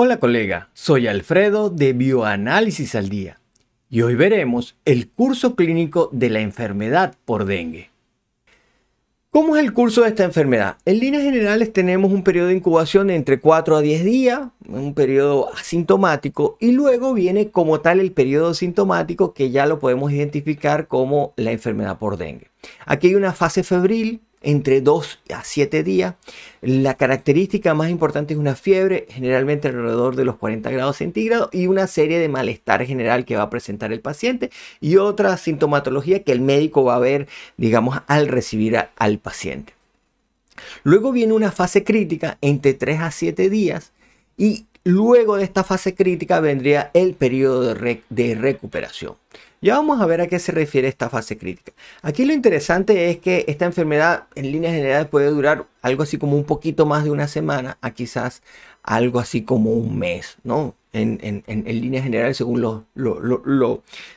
Hola colega, soy Alfredo de Bioanálisis al Día y hoy veremos el curso clínico de la enfermedad por dengue. ¿Cómo es el curso de esta enfermedad? En líneas generales tenemos un periodo de incubación entre 4 a 10 días, un periodo asintomático, y luego viene como tal el periodo sintomático que ya lo podemos identificar como la enfermedad por dengue. Aquí hay una fase febril entre 2 a 7 días. La característica más importante es una fiebre, generalmente alrededor de los 40 grados centígrados, y una serie de malestar general que va a presentar el paciente y otra sintomatología que el médico va a ver, digamos, al recibir al paciente. Luego viene una fase crítica entre 3 a 7 días y luego de esta fase crítica vendría el periodo de recuperación. Ya vamos a ver a qué se refiere esta fase crítica. Aquí lo interesante es que esta enfermedad en líneas general puede durar algo así como un poquito más de una semana a quizás algo así como un mes, ¿no? En, línea general líneas según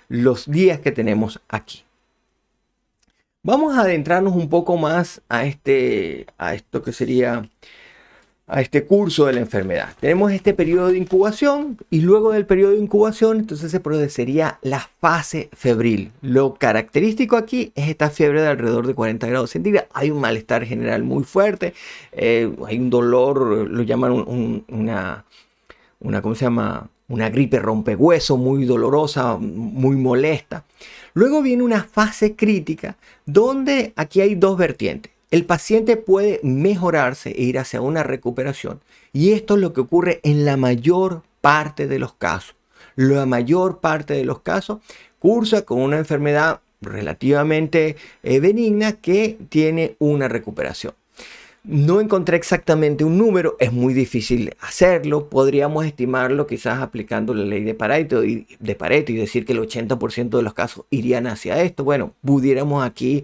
los días que tenemos aquí. Vamos a adentrarnos un poco más a, este, a esto que sería a este curso de la enfermedad. Tenemos este periodo de incubación y luego del periodo de incubación entonces se produciría la fase febril. Lo característico aquí es esta fiebre de alrededor de 40 grados centígrados. Hay un malestar general muy fuerte, eh, hay un dolor, lo llaman una, una, ¿cómo se llama? Una gripe rompehueso muy dolorosa, muy molesta. Luego viene una fase crítica donde aquí hay dos vertientes. El paciente puede mejorarse e ir hacia una recuperación y esto es lo que ocurre en la mayor parte de los casos. La mayor parte de los casos cursa con una enfermedad relativamente eh, benigna que tiene una recuperación. No encontré exactamente un número, es muy difícil hacerlo. Podríamos estimarlo quizás aplicando la ley de Pareto y, decir que el 80% de los casos irían hacia esto. Bueno, pudiéramos aquí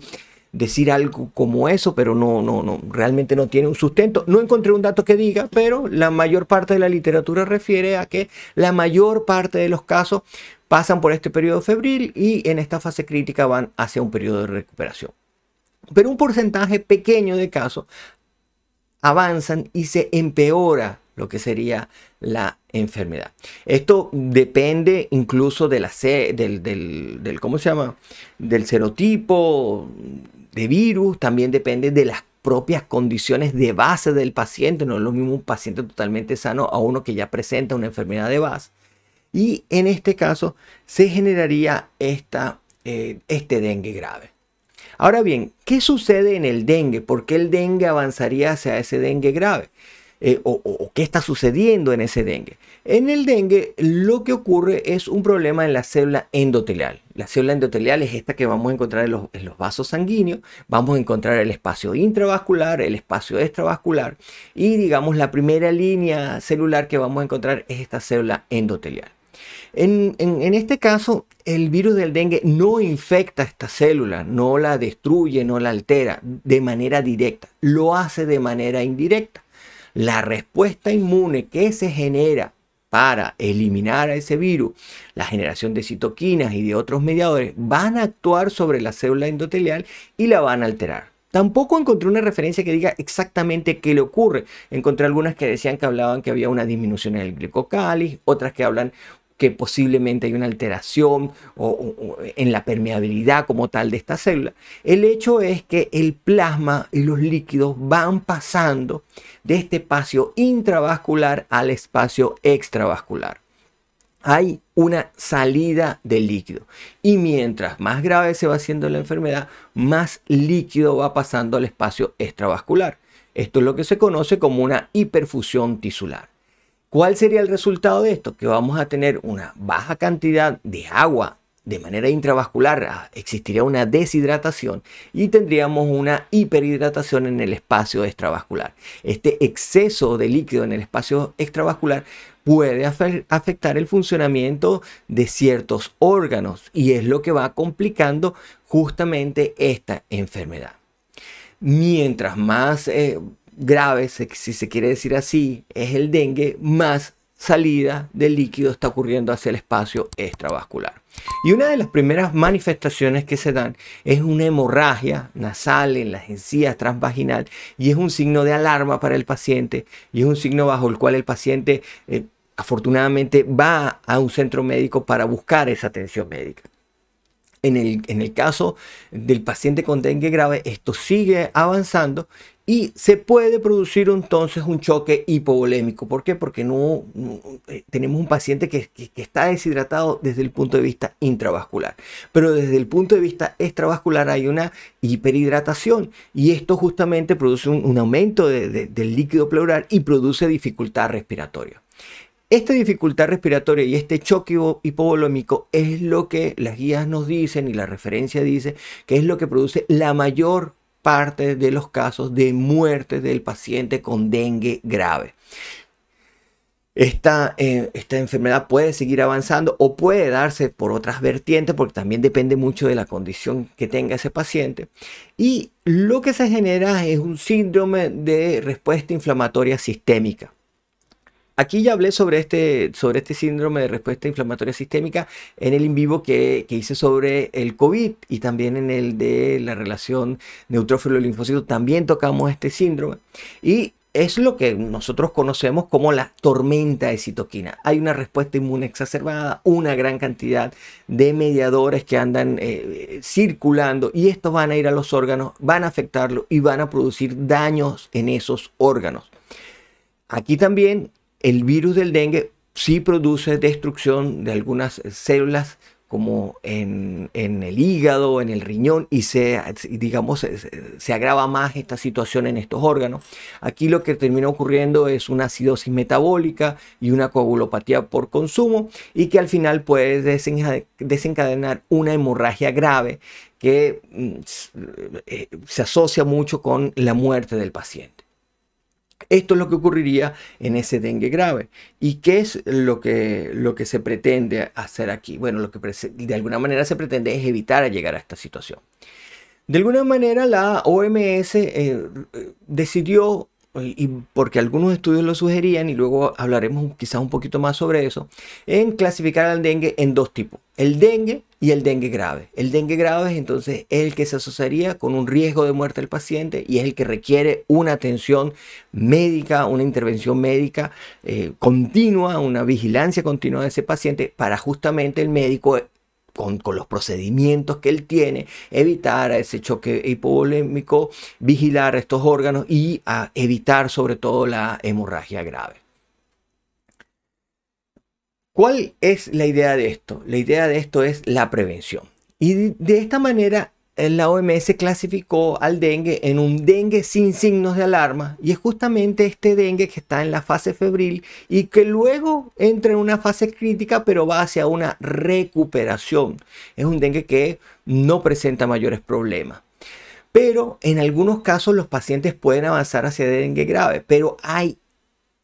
decir algo como eso, pero no, no, no, realmente no tiene un sustento. No encontré un dato que diga, pero la mayor parte de la literatura refiere a que la mayor parte de los casos pasan por este periodo febril y en esta fase crítica van hacia un periodo de recuperación. Pero un porcentaje pequeño de casos avanzan y se empeora lo que sería la enfermedad. Esto depende incluso de la, del, del, del, ¿cómo se llama? Del serotipo, de virus, también depende de las propias condiciones de base del paciente, no es lo mismo un paciente totalmente sano a uno que ya presenta una enfermedad de base. Y en este caso se generaría eh, este dengue grave. Ahora bien, ¿qué sucede en el dengue? ¿Por qué el dengue avanzaría hacia ese dengue grave? Eh, o, qué está sucediendo en ese dengue. En el dengue lo que ocurre es un problema en la célula endotelial. La célula endotelial es esta que vamos a encontrar en los, vasos sanguíneos, vamos a encontrar el espacio intravascular, el espacio extravascular y digamos la primera línea celular que vamos a encontrar es esta célula endotelial. en, este caso, el virus del dengue no infecta esta célula, no la destruye, no la altera de manera directa, lo hace de manera indirecta la respuesta inmune que se genera para eliminar a ese virus, la generación de citoquinas y de otros mediadores van a actuar sobre la célula endotelial y la van a alterar. Tampoco encontré una referencia que diga exactamente qué le ocurre. Encontré algunas que decían que hablaban que había una disminución en el glicocáliz, otras que hablan que posiblemente hay una alteración o, en la permeabilidad como tal de esta célula. El hecho es que el plasma y los líquidos van pasando de este espacio intravascular al espacio extravascular. Hay una salida de líquido y mientras más grave se va haciendo la enfermedad, más líquido va pasando al espacio extravascular. Esto es lo que se conoce como una hiperfusión tisular. ¿Cuál sería el resultado de esto? Que vamos a tener una baja cantidad de agua de manera intravascular, ah, existiría una deshidratación y tendríamos una hiperhidratación en el espacio extravascular. Este exceso de líquido en el espacio extravascular puede afectar el funcionamiento de ciertos órganos y es lo que va complicando justamente esta enfermedad mientras más eh, grave, si se quiere decir así, es el dengue, más salida de líquido está ocurriendo hacia el espacio extravascular. Y una de las primeras manifestaciones que se dan es una hemorragia nasal en las encías transvaginal y es un signo de alarma para el paciente y es un signo bajo el cual el paciente eh, afortunadamente va a un centro médico para buscar esa atención médica. En el, caso del paciente con dengue grave, esto sigue avanzando y se puede producir entonces un choque hipovolémico. ¿Por qué? Porque no, eh, tenemos un paciente que, está deshidratado desde el punto de vista intravascular. Pero desde el punto de vista extravascular hay una hiperhidratación y esto justamente produce un, aumento del líquido pleural y produce dificultad respiratoria. Esta dificultad respiratoria y este choque hipovolómico es lo que las guías nos dicen y la referencia dice que es lo que produce la mayor parte de los casos de muerte del paciente con dengue grave. Esta, eh, esta, enfermedad puede seguir avanzando o puede darse por otras vertientes porque también depende mucho de la condición que tenga ese paciente. Y lo que se genera es un síndrome de respuesta inflamatoria sistémica. Aquí ya hablé sobre este, sobre este síndrome de respuesta inflamatoria sistémica en el in vivo que, hice sobre el COVID y también en el de la relación neutrófilo-linfocito. También tocamos este síndrome. Y es lo que nosotros conocemos como la tormenta de citoquina. Hay una respuesta inmune exacerbada, una gran cantidad de mediadores que andan eh, circulando y estos van a ir a los órganos, van a afectarlo y van a producir daños en esos órganos. Aquí también el virus del dengue sí produce destrucción de algunas células como en, el hígado, en el riñón, y se, digamos, se, agrava más esta situación en estos órganos. Aquí lo que termina ocurriendo es una acidosis metabólica y una coagulopatía por consumo, y que al final puede desencadenar una hemorragia grave que mm, eh, se asocia mucho con la muerte del paciente. Esto es lo que ocurriría en ese dengue grave. ¿Y qué es lo que, lo que se pretende hacer aquí? Bueno, lo que de alguna manera se pretende es evitar llegar a esta situación. De alguna manera la OMS eh, decidió, y porque algunos estudios lo sugerían, y luego hablaremos quizás un poquito más sobre eso, en clasificar al dengue en dos tipos. El dengue y el dengue grave. El dengue grave es entonces el que se asociaría con un riesgo de muerte del paciente y es el que requiere una atención médica, una intervención médica eh, continua, una vigilancia continua de ese paciente para justamente el médico eh, con, los procedimientos que él tiene, evitar ese choque hipovolémico, vigilar estos órganos y evitar sobre todo la hemorragia grave. ¿Cuál es la idea de esto? La idea de esto es la prevención. Y de esta manera eh, la OMS clasificó al dengue en un dengue sin signos de alarma y es justamente este dengue que está en la fase febril y que luego entra en una fase crítica pero va hacia una recuperación. Es un dengue que no presenta mayores problemas. Pero en algunos casos los pacientes pueden avanzar hacia dengue grave, pero hay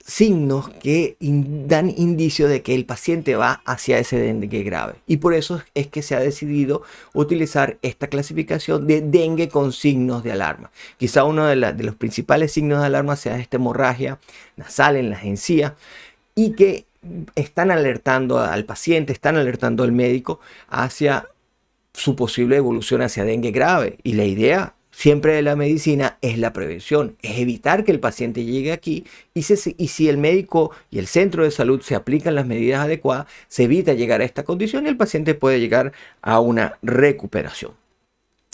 signos que dan indicio de que el paciente va hacia ese dengue grave. Y por eso es que se ha decidido utilizar esta clasificación de dengue con signos de alarma. Quizá uno de, los principales signos de alarma sea esta hemorragia nasal en la encías y que están alertando al paciente, están alertando al médico hacia su posible evolución hacia dengue grave. Y la idea siempre de la medicina es la prevención, es evitar que el paciente llegue aquí y, y, si el médico y el centro de salud se aplican las medidas adecuadas, se evita llegar a esta condición y el paciente puede llegar a una recuperación.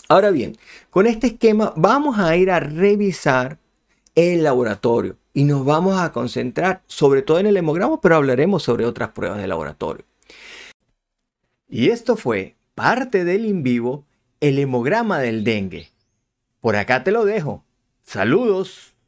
Ahora bien, con este esquema vamos a ir a revisar el laboratorio y nos vamos a concentrar sobre todo en el hemograma, pero hablaremos sobre otras pruebas de laboratorio. Y esto fue parte del in vivo, el hemograma del dengue. Por acá te lo dejo. Saludos.